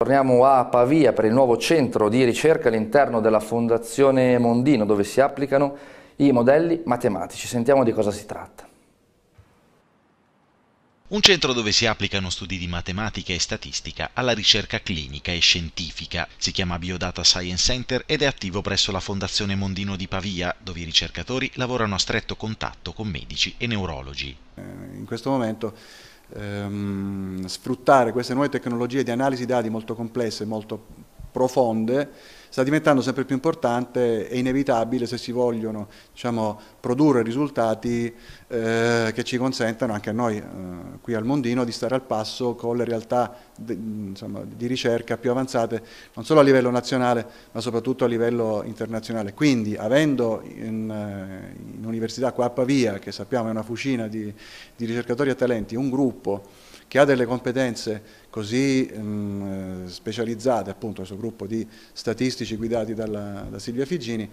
Torniamo a Pavia per il nuovo centro di ricerca all'interno della Fondazione Mondino dove si applicano i modelli matematici. Sentiamo di cosa si tratta. Un centro dove si applicano studi di matematica e statistica alla ricerca clinica e scientifica. Si chiama Biodata Science Center ed è attivo presso la Fondazione Mondino di Pavia, dove i ricercatori lavorano a stretto contatto con medici e neurologi. Eh, in questo momento ehm, sfruttare queste nuove tecnologie di analisi dati molto complesse, molto profonde, sta diventando sempre più importante e inevitabile se si vogliono diciamo, produrre risultati eh, che ci consentano anche a noi, eh, qui al Mondino di stare al passo con le realtà insomma, di ricerca più avanzate, non solo a livello nazionale, ma soprattutto a livello internazionale. Quindi, avendo in, eh, in Università qua a Pavia, che sappiamo è una fucina di, di ricercatori e talenti, un gruppo che ha delle competenze così mh, mm, eh, specializzate, appunto questo gruppo di statistici guidati dalla, da Silvia Figini,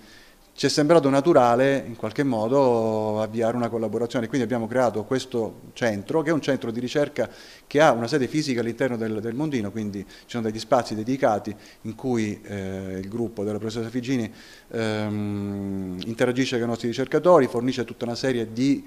ci è sembrato naturale in qualche modo avviare una collaborazione, quindi abbiamo creato questo centro che è un centro di ricerca che ha una sede fisica all'interno del, del, Mondino, quindi ci sono degli spazi dedicati in cui eh, il gruppo della professoressa Figini ehm, interagisce con i nostri ricercatori, fornisce tutta una serie di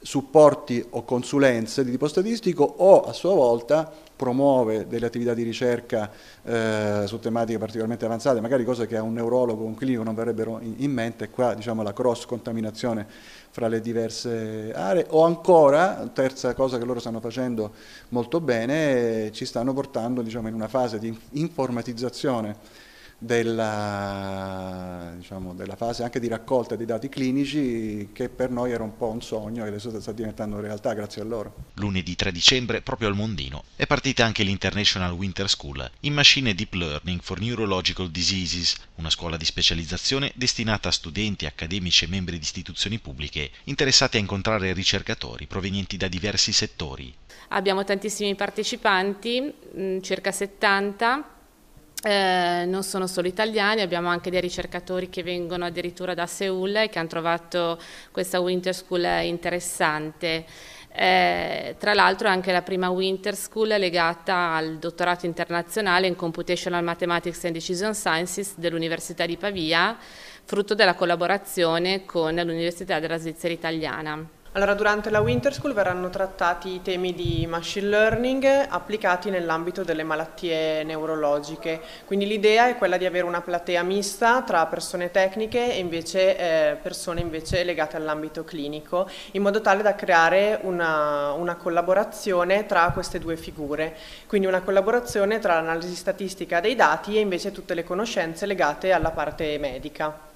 supporti o consulenze di tipo statistico o a sua volta promuove delle attività di ricerca eh, su tematiche particolarmente avanzate, magari cose che a un neurologo o un clinico non verrebbero in, in mente, qua diciamo la cross contaminazione fra le diverse aree o ancora, terza cosa che loro stanno facendo molto bene, eh, ci stanno portando diciamo, in una fase di informatizzazione della, diciamo, della, fase anche di raccolta dei dati clinici che per noi era un po' un sogno e adesso sta diventando realtà grazie a loro. Lunedì 3 dicembre, proprio al Mondino, è partita anche l'International Winter School in Machine Deep Learning for Neurological Diseases, una scuola di specializzazione destinata a studenti, accademici e membri di istituzioni pubbliche interessati a incontrare ricercatori provenienti da diversi settori. Abbiamo tantissimi partecipanti, mm, circa 70 eh, non sono solo italiani, abbiamo anche dei ricercatori che vengono addirittura da Seoul e che hanno trovato questa Winter School interessante. Eh, tra l'altro è anche la prima Winter School legata al dottorato internazionale in Computational Mathematics and Decision Sciences dell'Università di Pavia, frutto della collaborazione con l'Università della Svizzera Italiana. Allora, durante la Winter School verranno trattati i temi di machine learning applicati nell'ambito delle malattie neurologiche, quindi l'idea è quella di avere una platea mista tra persone tecniche e invece, eh, persone invece legate all'ambito clinico, in modo tale da creare una, una collaborazione tra queste due figure, quindi una collaborazione tra l'analisi statistica dei dati e invece tutte le conoscenze legate alla parte medica.